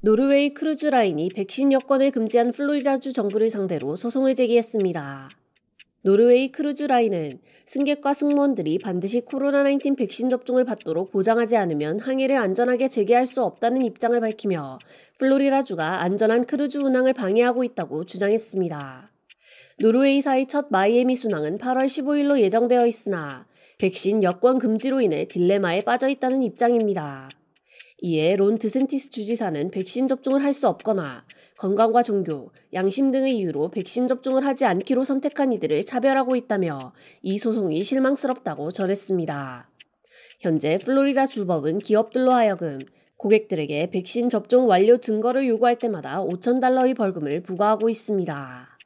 노르웨이 크루즈 라인이 백신 여권을 금지한 플로리다주 정부를 상대로 소송을 제기했습니다. 노르웨이 크루즈 라인은 승객과 승무원들이 반드시 코로나19 백신 접종을 받도록 보장하지 않으면 항해를 안전하게 재개할 수 없다는 입장을 밝히며 플로리다주가 안전한 크루즈 운항을 방해하고 있다고 주장했습니다. 노르웨이사의 첫 마이애미 순항은 8월 15일로 예정되어 있으나 백신 여권 금지로 인해 딜레마에 빠져 있다는 입장입니다. 이에 론 드센티스 주지사는 백신 접종을 할 수 없거나 건강과 종교, 양심 등의 이유로 백신 접종을 하지 않기로 선택한 이들을 차별하고 있다며 이 소송이 실망스럽다고 전했습니다. 현재 플로리다 주법은 기업들로 하여금 고객들에게 백신 접종 완료 증거를 요구할 때마다 5천 달러의 벌금을 부과하고 있습니다.